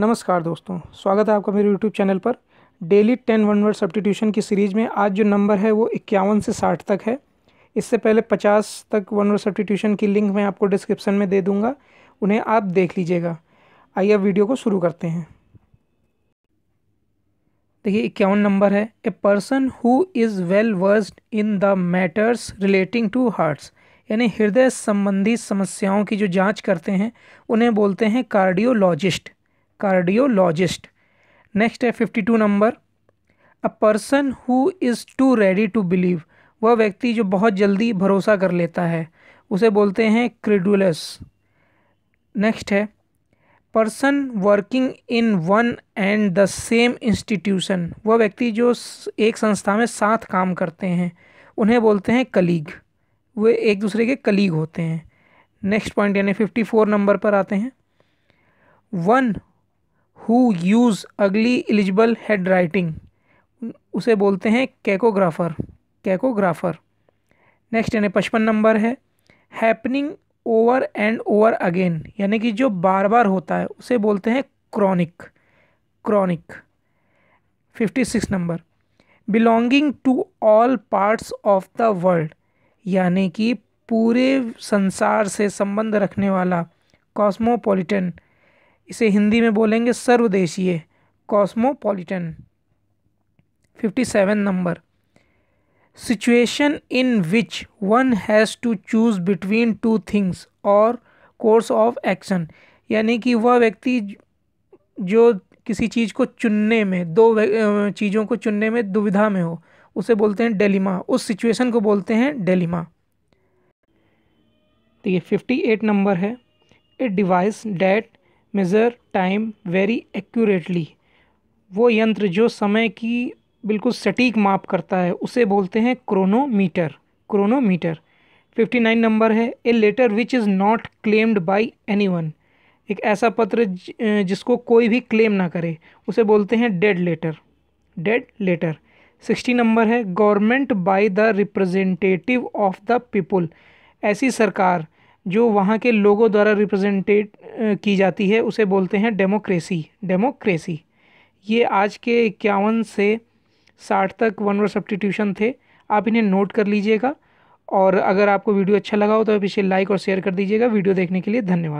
नमस्कार दोस्तों स्वागत है आपका मेरे यूट्यूब चैनल पर daily ten one word tuition की सीरीज़ में आज जो नंबर है वो इक्यावन से साठ तक है इससे पहले पचास तक वन वर्ड ट्यूशन की लिंक मैं आपको डिस्क्रिप्शन में दे दूँगा उन्हें आप देख लीजिएगा आइए वीडियो को शुरू करते हैं देखिए इक्यावन नंबर है a person who is well versed in the matters relating to hearts यानी हृदय संबंधी समस्याओं की जो जांच करते हैं उन्हें बोलते हैं कार्डियोलॉजिस्ट कार्डियोलॉजिस्ट नेक्स्ट है fifty two number a person who is too ready to believe वह व्यक्ति जो बहुत जल्दी भरोसा कर लेता है उसे बोलते हैं क्रिडुलस नेक्स्ट है person working in one and the same institution वह व्यक्ति जो एक संस्था में साथ काम करते हैं उन्हें बोलते हैं कलीग वे एक दूसरे के कलीग होते हैं नेक्स्ट पॉइंट यानी फिफ्टी फोर नंबर पर आते हैं one who use ugly illegible handwriting उसे बोलते हैं कैकोग्राफर कैकोग्राफर नेक्स्ट यानी पचपन नंबर है happening over and over again यानी कि जो बार बार होता है उसे बोलते हैं chronic chronic fifty six number belonging to all parts of the world यानी कि पूरे संसार से संबंध रखने वाला कॉस्मोपोलिटन इसे हिंदी में बोलेंगे सर्वदेशीय cosmopolitan fifty seven number situation in which one has to choose between two things or course of action यानी कि वह व्यक्ति जो किसी चीज़ को चुनने में दो चीज़ों को चुनने में दुविधा में हो उसे बोलते हैं डेलीमा उस सिचुएशन को बोलते हैं डेलीमा देखिए फिफ्टी एट नंबर है a device that measure time very accurately वो यंत्र जो समय की बिल्कुल सटीक माप करता है उसे बोलते हैं chronometer chronometer fifty nine number है a letter which is not claimed by anyone एक ऐसा पत्र जिसको कोई भी क्लेम ना करे उसे बोलते हैं dead letter dead letter sixty number है government by the representative of the people ऐसी सरकार जो वहाँ के लोगों द्वारा रिप्रेजेंटेट की जाती है उसे बोलते हैं डेमोक्रेसी डेमोक्रेसी ये आज के इक्यावन से साठ तक वन वर्ड सब्सटीट्यूशन थे आप इन्हें नोट कर लीजिएगा और अगर आपको वीडियो अच्छा लगा हो तो आप इसे लाइक और शेयर कर दीजिएगा वीडियो देखने के लिए धन्यवाद